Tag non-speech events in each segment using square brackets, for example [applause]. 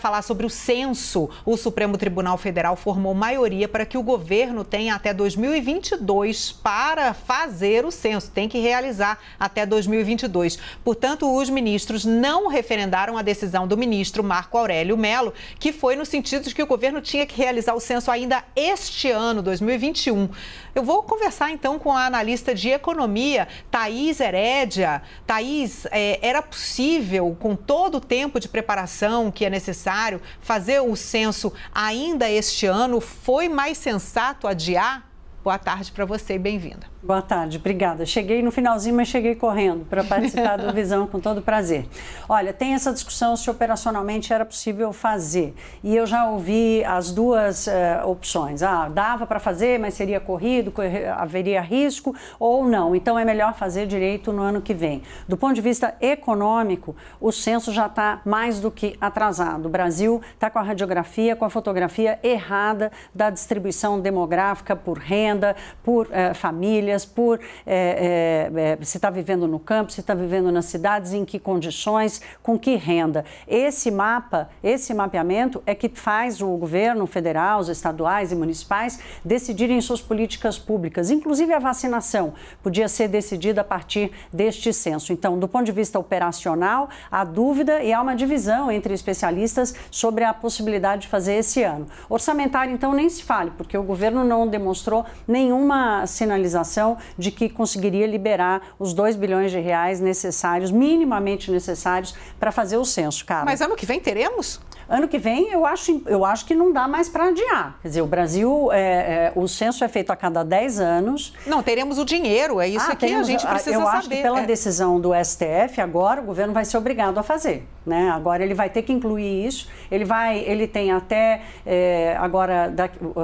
falar sobre o censo, o Supremo Tribunal Federal formou maioria para que o governo tenha até 2022 para fazer o censo. Tem que realizar até 2022. Portanto, os ministros não referendaram a decisão do ministro Marco Aurélio Melo, que foi no sentido de que o governo tinha que realizar o censo ainda este ano, 2021. Eu vou conversar então com a analista de economia, Thaís Herédia. Thaís, é, era possível, com todo o tempo de preparação que é necessário, necessário fazer o censo ainda este ano? Foi mais sensato adiar? Boa tarde para você e bem-vinda. Boa tarde, obrigada. Cheguei no finalzinho, mas cheguei correndo para participar do [laughs] Visão com todo prazer. Olha, tem essa discussão se operacionalmente era possível fazer. E eu já ouvi as duas uh, opções. Ah, dava para fazer, mas seria corrido, haveria risco ou não. Então é melhor fazer direito no ano que vem. Do ponto de vista econômico, o censo já está mais do que atrasado. O Brasil está com a radiografia, com a fotografia errada da distribuição demográfica por renda, por uh, família famílias, por é, é, se está vivendo no campo, se está vivendo nas cidades, em que condições, com que renda. Esse mapa, esse mapeamento é que faz o governo federal, os estaduais e municipais decidirem suas políticas públicas, inclusive a vacinação podia ser decidida a partir deste censo. Então, do ponto de vista operacional, há dúvida e há uma divisão entre especialistas sobre a possibilidade de fazer esse ano. Orçamentário, então, nem se fale, porque o governo não demonstrou nenhuma sinalização de que conseguiria liberar os 2 bilhões de reais necessários, minimamente necessários, para fazer o censo, cara. Mas ano que vem teremos? Ano que vem, eu acho, eu acho que não dá mais para adiar. Quer dizer, o Brasil, é, é, o censo é feito a cada 10 anos. Não, teremos o dinheiro, é isso ah, que teremos, a gente ah, precisa eu saber. Eu acho que pela é. decisão do STF, agora o governo vai ser obrigado a fazer. Né? Agora ele vai ter que incluir isso. Ele vai, ele tem até é, agora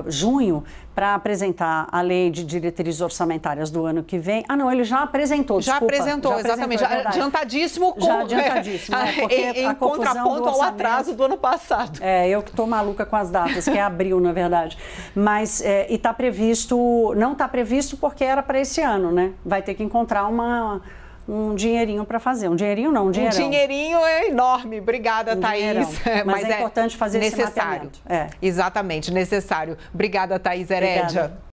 junho para apresentar a lei de diretrizes orçamentárias do ano que vem. Ah, não, ele já apresentou. Já desculpa, apresentou, já é exatamente. Apresentou, já, adiantadíssimo. Com, já [laughs] adiantadíssimo. né? Porque em, em contraponto ao atraso do ano passado passado. É, eu que estou maluca com as datas, que é abril, na verdade. Mas, é, e está previsto, não está previsto porque era para esse ano, né? Vai ter que encontrar uma um dinheirinho para fazer. Um dinheirinho não, um dinheirão. Um dinheirinho é enorme. Obrigada, um Thaís. [laughs] Mas, Mas, é, importante fazer necessário. esse mapeamento. É. Exatamente, necessário. Obrigada, Thaís Herédia. Obrigada.